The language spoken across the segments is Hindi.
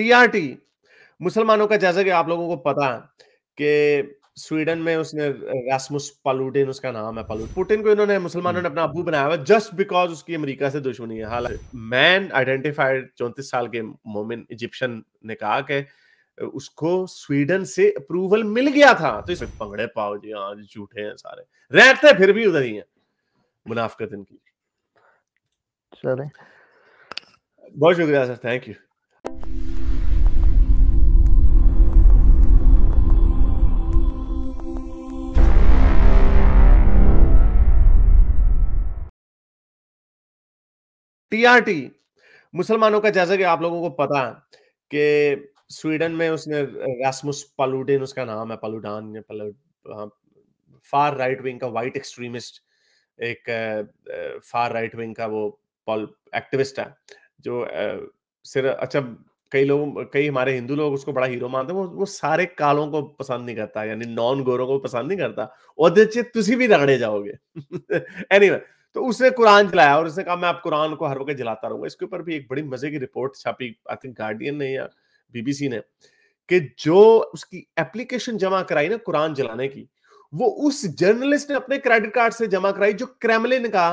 टीआरटी मुसलमानों का जैसा कि आप लोगों को पता है कि स्वीडन में उसने रेसमुस पालूटिन उसका नाम है पालूट पुटिन को इन्होंने मुसलमानों हम्म। ने अपना अबू बनाया हुआ जस्ट बिकॉज उसकी अमेरिका से दुश्मनी है हालांकि मैन आइडेंटिफाइड चौंतीस साल के मोमिन इजिप्शियन ने कहा कि उसको स्वीडन से अप्रूवल मिल गया था तो इसमें पंगड़े पाओ जी हाँ झूठे हैं सारे रहते फिर भी उधर ही हैं मुनाफकत इनकी चले बहुत शुक्रिया सर थैंक यू टीआरटी मुसलमानों का जैसा कि आप लोगों को पता है कि स्वीडन में उसने रैस्मुस पालूडिन उसका नाम है पालूडान या पालूड हाँ, फार राइट विंग का वाइट एक्सट्रीमिस्ट एक फार राइट विंग का वो एक्टिविस्ट है जो सिर्फ अच्छा कई लोग कई हमारे हिंदू लोग उसको बड़ा हीरो मानते हैं वो वो सारे कालों को पसंद नहीं करता यानी नॉन गोरों को पसंद नहीं करता और तुम भी रगड़े जाओगे एनीवे anyway, तो उसने कुरान जलाया और उसने कहा मैं आप कुरान को हर वक्त जलाता रहूंगा इसके ऊपर भी एक बड़ी मजे की रिपोर्ट छापी आई थिंक गार्डियन ने या बीबीसी ने कि जो उसकी एप्लीकेशन जमा कराई ना कुरान जलाने की वो उस जर्नलिस्ट ने अपने क्रेडिट कार्ड से जमा कराई जो क्रेमलिन का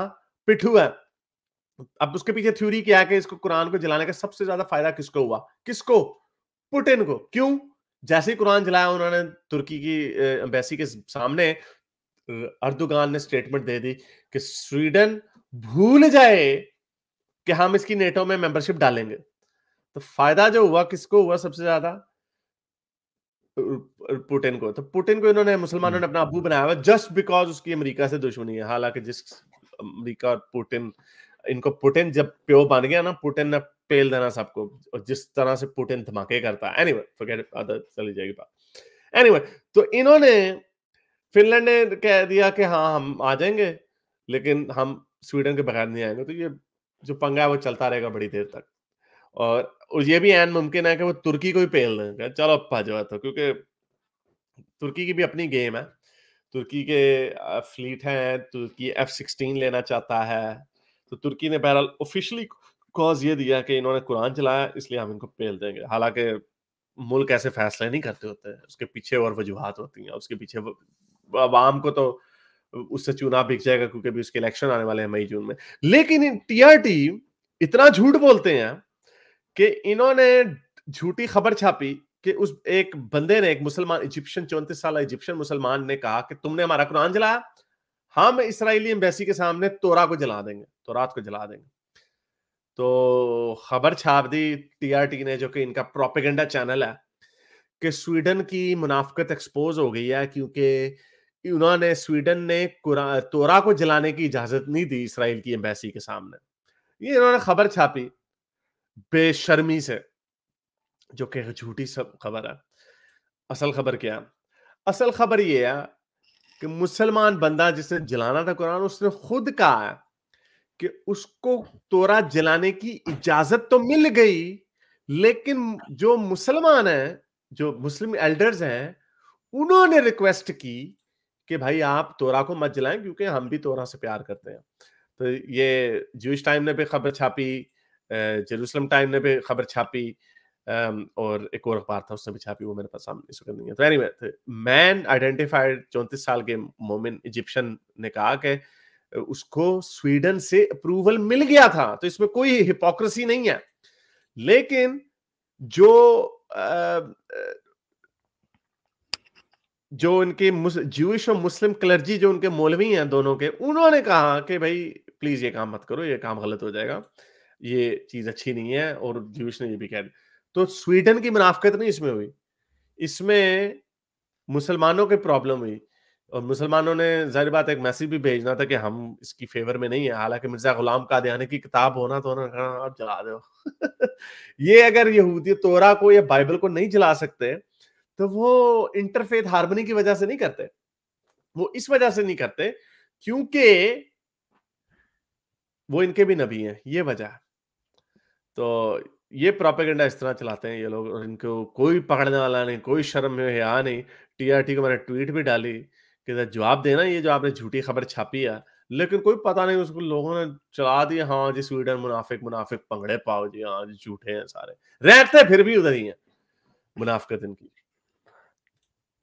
पिठू है अब उसके पीछे थ्योरी क्या है कि इसको कुरान को जलाने का सबसे ज्यादा फायदा किसको हुआ किसको पुटिन को क्यों जैसे ही कुरान जलाया उन्होंने तुर्की की अम्बेसी के सामने अर्दोगान ने स्टेटमेंट दे दी कि स्वीडन भूल जाए कि हम इसकी नेटो में मेंबरशिप डालेंगे तो फायदा जो हुआ किसको हुआ सबसे ज्यादा पुटिन को तो पुटिन को इन्होंने मुसलमानों ने हम्म। अपना अबू बनाया हुआ जस्ट बिकॉज उसकी अमेरिका से दुश्मनी है हालांकि जिस अमेरिका और पुटिन इनको पुटिन जब प्यो बन गया ना पुटिन ने पेल देना सबको और जिस तरह से पुटिन धमाके करता है एनीवे फॉरगेट अदर चली जाएगी बात एनीवे तो इन्होंने फिनलैंड ने कह दिया कि हाँ हम आ जाएंगे लेकिन हम स्वीडन के बगैर नहीं आएंगे तो ये जो पंगा है वो चलता रहेगा बड़ी देर तक और ये भी एन मुमकिन है कि वो तुर्की को ही पेल देंगे चलो भजवा तो क्योंकि तुर्की की भी अपनी गेम है तुर्की के फ्लीट हैं तुर्की एफ सिक्सटीन लेना चाहता है तो तुर्की ने बहरहाल ऑफिशियली कॉज ये दिया कि इन्होंने कुरान चलाया इसलिए हम इनको पेल देंगे हालांकि मुल्क ऐसे फैसले नहीं करते होते उसके पीछे और वजूहत होती हैं उसके पीछे आवाम को तो उससे चुनाव बिक जाएगा क्योंकि अभी उसके इलेक्शन आने वाले हैं मई जून में लेकिन टीआरटी इतना झूठ बोलते हैं कि इन्होंने झूठी खबर छापी कि उस एक बंदे ने एक मुसलमान इजिप्शियन चौंतीस साल इजिप्शियन मुसलमान ने कहा कि तुमने हमारा कुरान जलाया हम इसराइली एम्बेसी के सामने तोरा को जला देंगे तोरात को जला देंगे तो खबर छाप दी टीआरटी ने जो कि इनका प्रोपेगेंडा चैनल है कि स्वीडन की मुनाफकत एक्सपोज हो गई है क्योंकि उन्होंने स्वीडन ने तोरा को जलाने की इजाजत नहीं दी इसराइल की एम्बेसी के सामने ये इन्होंने खबर छापी बेशर्मी से जो कि झूठी सब खबर है असल खबर क्या असल खबर ये है कि मुसलमान बंदा जिसने जलाना था कुरान उसने खुद कहा कि उसको तोरा जलाने की इजाजत तो मिल गई लेकिन जो मुसलमान है जो मुस्लिम एल्डर्स हैं उन्होंने रिक्वेस्ट की कि भाई आप तोरा को मत जलाएं क्योंकि हम भी तोरा से प्यार करते हैं तो ये जूश टाइम ने भी खबर छापी जेरूसलम टाइम ने भी खबर छापी और एक और अखबार था उसने भी छापी वो मेरे पास सामने इस वक्त नहीं है तो एनी तो मैन आइडेंटिफाइड चौंतीस साल के मोमिन इजिप्शियन ने कहा कि उसको स्वीडन से अप्रूवल मिल गया था तो इसमें कोई हिपोक्रेसी नहीं है लेकिन जो जो इनके ज्यूश और मुस्लिम क्लर्जी जो उनके मौलवी हैं दोनों के उन्होंने कहा कि भाई प्लीज ये काम मत करो ये काम गलत हो जाएगा ये चीज अच्छी नहीं है और ज्यूश ने ये भी कह दिया तो स्वीडन की मुनाफ्त नहीं इसमें हुई इसमें मुसलमानों की प्रॉब्लम हुई और मुसलमानों ने जाहिर बात एक मैसेज भी भेजना था कि हम इसकी फेवर में नहीं है हालांकि मिर्जा गुलाम कादियानी की किताब होना तो उन्होंने कहा आप जला दो ये अगर यहूदी तोरा को या बाइबल को नहीं जला सकते तो वो इंटरफेथ हार्मनी की वजह से नहीं करते वो इस वजह से नहीं करते क्योंकि वो इनके भी नबी हैं ये वजह तो ये प्रोपेगेंडा इस तरह चलाते हैं ये लोग और इनको कोई पकड़ने वाला नहीं कोई शर्म है है हाँ नहीं टीआरटी को मैंने ट्वीट भी डाली कि जवाब देना ये जो आपने झूठी खबर छापी है लेकिन कोई पता नहीं उसको लोगों ने चला दिया हाँ जी स्वीडन मुनाफिक मुनाफिक पंगड़े पाओ जी हाँ जी झूठे हैं सारे रहते फिर भी उधर ही है मुनाफिकत इनकी